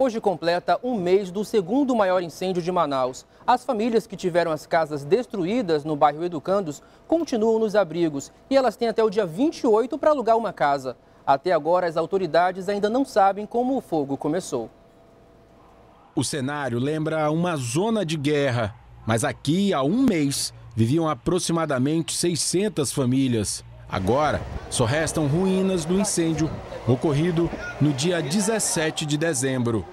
Hoje completa um mês do segundo maior incêndio de Manaus. As famílias que tiveram as casas destruídas no bairro Educandos continuam nos abrigos e elas têm até o dia 28 para alugar uma casa. Até agora, as autoridades ainda não sabem como o fogo começou. O cenário lembra uma zona de guerra, mas aqui há um mês viviam aproximadamente 600 famílias. Agora, só restam ruínas do incêndio ocorrido no dia 17 de dezembro.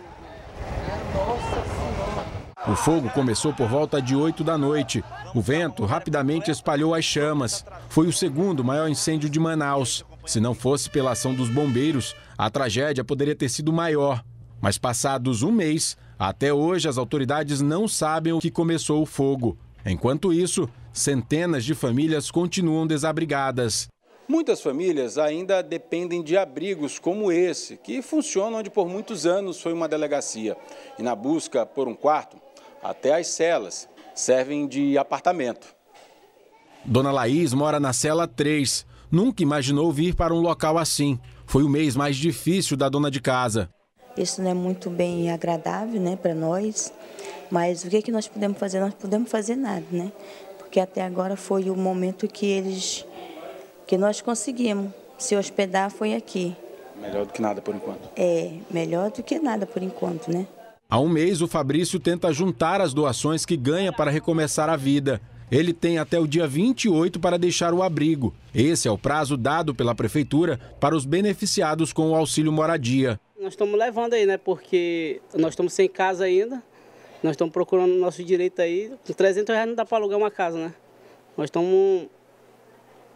O fogo começou por volta de 8 da noite. O vento rapidamente espalhou as chamas. Foi o segundo maior incêndio de Manaus. Se não fosse pela ação dos bombeiros, a tragédia poderia ter sido maior. Mas passados um mês, até hoje as autoridades não sabem o que começou o fogo. Enquanto isso, centenas de famílias continuam desabrigadas. Muitas famílias ainda dependem de abrigos como esse, que funciona onde por muitos anos foi uma delegacia. E na busca por um quarto, até as celas servem de apartamento. Dona Laís mora na cela 3. Nunca imaginou vir para um local assim. Foi o mês mais difícil da dona de casa. Isso não é muito bem agradável né, para nós, mas o que, é que nós podemos fazer? Nós podemos fazer nada, né? Porque até agora foi o momento que eles que nós conseguimos se hospedar foi aqui. Melhor do que nada por enquanto. É, melhor do que nada por enquanto, né? Há um mês, o Fabrício tenta juntar as doações que ganha para recomeçar a vida. Ele tem até o dia 28 para deixar o abrigo. Esse é o prazo dado pela prefeitura para os beneficiados com o auxílio moradia. Nós estamos levando aí, né? Porque nós estamos sem casa ainda. Nós estamos procurando nosso direito aí. Com 300 reais não dá para alugar uma casa, né? Nós estamos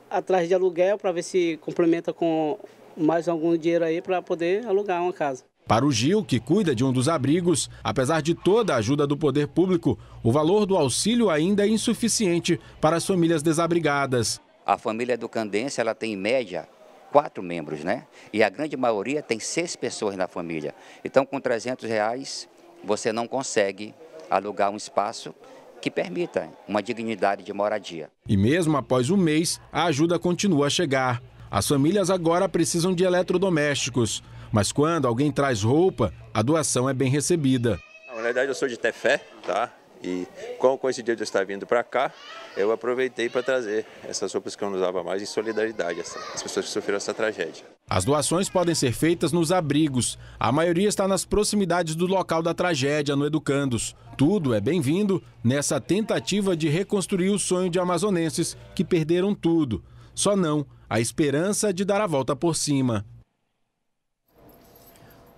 atrás de aluguel para ver se complementa com mais algum dinheiro aí para poder alugar uma casa. Para o Gil, que cuida de um dos abrigos, apesar de toda a ajuda do poder público, o valor do auxílio ainda é insuficiente para as famílias desabrigadas. A família do Candense ela tem em média quatro membros, né? E a grande maioria tem seis pessoas na família. Então, com 300 reais, você não consegue alugar um espaço que permita uma dignidade de moradia. E mesmo após um mês, a ajuda continua a chegar. As famílias agora precisam de eletrodomésticos. Mas quando alguém traz roupa, a doação é bem recebida. Na verdade, eu sou de Tefé, tá? E como coincidiu de eu estar vindo para cá, eu aproveitei para trazer essas roupas que eu não usava mais em solidariedade às assim, pessoas que sofreram essa tragédia. As doações podem ser feitas nos abrigos. A maioria está nas proximidades do local da tragédia, no Educandos. Tudo é bem-vindo nessa tentativa de reconstruir o sonho de amazonenses que perderam tudo. Só não a esperança de dar a volta por cima.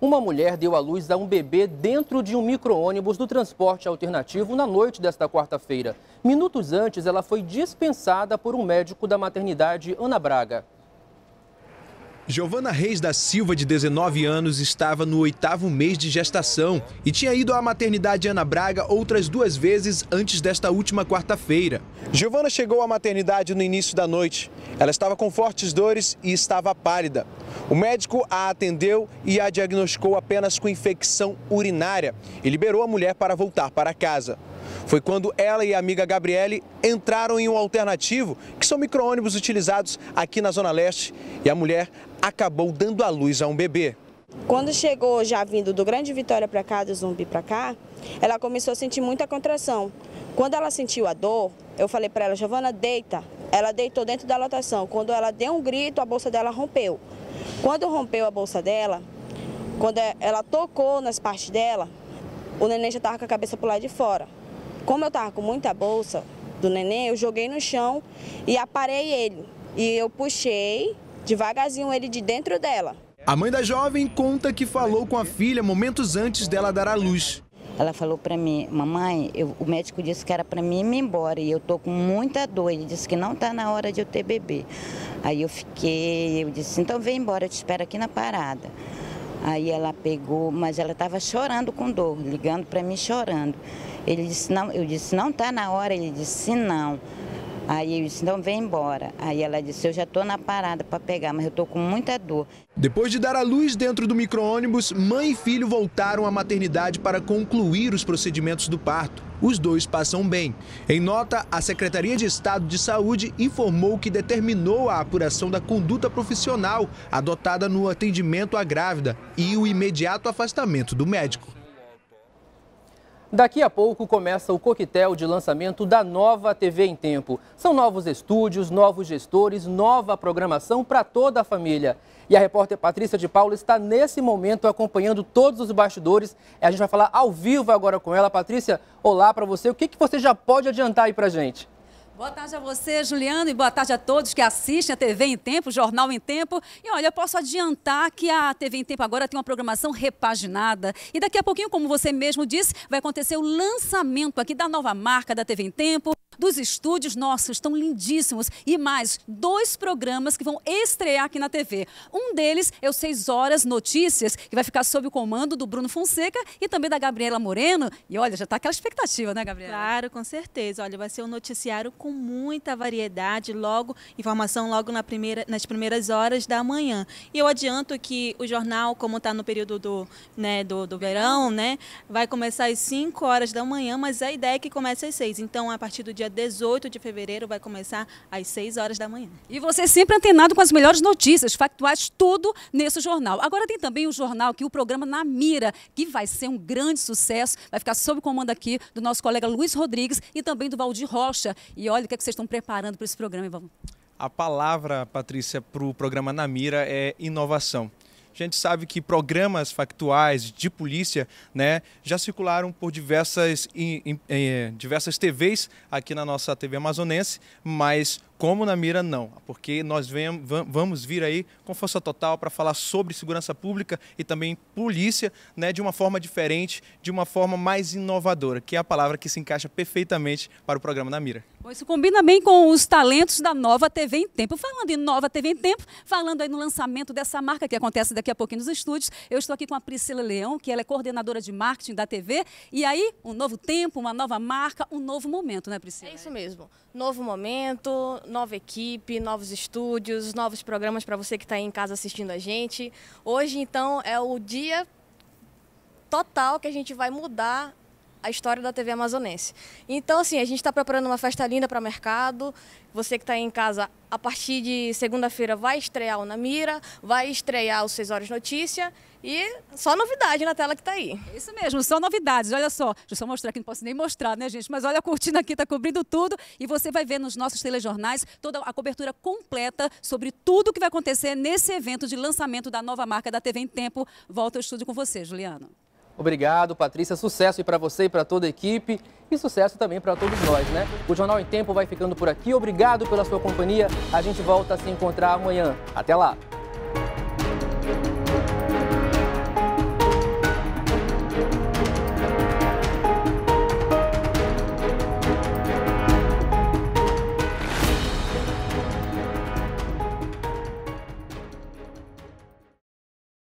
Uma mulher deu à luz a um bebê dentro de um micro-ônibus do transporte alternativo na noite desta quarta-feira. Minutos antes, ela foi dispensada por um médico da maternidade Ana Braga. Giovana Reis da Silva, de 19 anos, estava no oitavo mês de gestação e tinha ido à maternidade Ana Braga outras duas vezes antes desta última quarta-feira. Giovana chegou à maternidade no início da noite. Ela estava com fortes dores e estava pálida. O médico a atendeu e a diagnosticou apenas com infecção urinária e liberou a mulher para voltar para casa. Foi quando ela e a amiga Gabriele entraram em um alternativo, que são micro-ônibus utilizados aqui na Zona Leste, e a mulher acabou dando à luz a um bebê. Quando chegou já vindo do Grande Vitória para cá, do Zumbi para cá, ela começou a sentir muita contração. Quando ela sentiu a dor, eu falei para ela, Giovana, deita. Ela deitou dentro da lotação. Quando ela deu um grito, a bolsa dela rompeu. Quando rompeu a bolsa dela, quando ela tocou nas partes dela, o neném já estava com a cabeça para o lado de fora. Como eu estava com muita bolsa do neném, eu joguei no chão e aparei ele. E eu puxei devagarzinho ele de dentro dela. A mãe da jovem conta que falou com a filha momentos antes dela dar à luz. Ela falou para mim, mamãe, eu, o médico disse que era para mim ir embora e eu tô com muita dor. Ele disse que não tá na hora de eu ter bebê. Aí eu fiquei, eu disse, então vem embora, eu te espero aqui na parada. Aí ela pegou, mas ela estava chorando com dor, ligando para mim chorando. Ele disse, não, eu disse, não está na hora, ele disse, não. Aí eu disse, então vem embora. Aí ela disse, eu já estou na parada para pegar, mas eu estou com muita dor. Depois de dar a luz dentro do micro-ônibus, mãe e filho voltaram à maternidade para concluir os procedimentos do parto. Os dois passam bem. Em nota, a Secretaria de Estado de Saúde informou que determinou a apuração da conduta profissional adotada no atendimento à grávida e o imediato afastamento do médico. Daqui a pouco começa o coquetel de lançamento da nova TV em Tempo. São novos estúdios, novos gestores, nova programação para toda a família. E a repórter Patrícia de Paula está nesse momento acompanhando todos os bastidores. A gente vai falar ao vivo agora com ela. Patrícia, olá para você. O que, que você já pode adiantar aí para gente? Boa tarde a você, Juliano, e boa tarde a todos que assistem a TV em Tempo, Jornal em Tempo. E olha, eu posso adiantar que a TV em Tempo agora tem uma programação repaginada. E daqui a pouquinho, como você mesmo disse, vai acontecer o lançamento aqui da nova marca da TV em Tempo, dos estúdios, nossos estão lindíssimos. E mais dois programas que vão estrear aqui na TV. Um deles é o 6 Horas Notícias, que vai ficar sob o comando do Bruno Fonseca e também da Gabriela Moreno. E olha, já está aquela expectativa, né, Gabriela? Claro, com certeza. Olha, vai ser um noticiário com muita variedade, logo, informação logo na primeira, nas primeiras horas da manhã. E eu adianto que o jornal, como está no período do, né, do, do verão, né, vai começar às 5 horas da manhã, mas a ideia é que comece às 6. Então, a partir do dia dia 18 de fevereiro, vai começar às 6 horas da manhã. E você sempre antenado com as melhores notícias, factuais, tudo nesse jornal. Agora tem também o jornal que o programa Na Mira, que vai ser um grande sucesso, vai ficar sob comando aqui do nosso colega Luiz Rodrigues e também do Valdir Rocha. E olha o que, é que vocês estão preparando para esse programa, Ivan. A palavra, Patrícia, para o programa Na Mira é inovação. A gente sabe que programas factuais de polícia né, já circularam por diversas, em, em, em, eh, diversas TVs aqui na nossa TV amazonense, mas como na mira não, porque nós vem, vamos vir aí com força total para falar sobre segurança pública e também polícia, né, de uma forma diferente, de uma forma mais inovadora, que é a palavra que se encaixa perfeitamente para o programa na mira. Bom, isso combina bem com os talentos da Nova TV em Tempo. Falando em Nova TV em Tempo, falando aí no lançamento dessa marca que acontece daqui a pouquinho nos estúdios, eu estou aqui com a Priscila Leão, que ela é coordenadora de marketing da TV, e aí um novo tempo, uma nova marca, um novo momento, né, Priscila? É isso mesmo. Novo momento, nova equipe, novos estúdios, novos programas para você que está aí em casa assistindo a gente. Hoje, então, é o dia total que a gente vai mudar a história da TV amazonense. Então, assim, a gente está preparando uma festa linda para o mercado. Você que está em casa, a partir de segunda-feira vai estrear o Namira, vai estrear o 6 Horas Notícia e só novidade na tela que está aí. É isso mesmo, só novidades. Olha só, deixa eu só mostrar aqui, não posso nem mostrar, né, gente? Mas olha a cortina aqui, está cobrindo tudo e você vai ver nos nossos telejornais toda a cobertura completa sobre tudo o que vai acontecer nesse evento de lançamento da nova marca da TV em Tempo. Volta ao estúdio com você, Juliano. Obrigado, Patrícia. Sucesso e para você e para toda a equipe. E sucesso também para todos nós, né? O Jornal em Tempo vai ficando por aqui. Obrigado pela sua companhia. A gente volta a se encontrar amanhã. Até lá!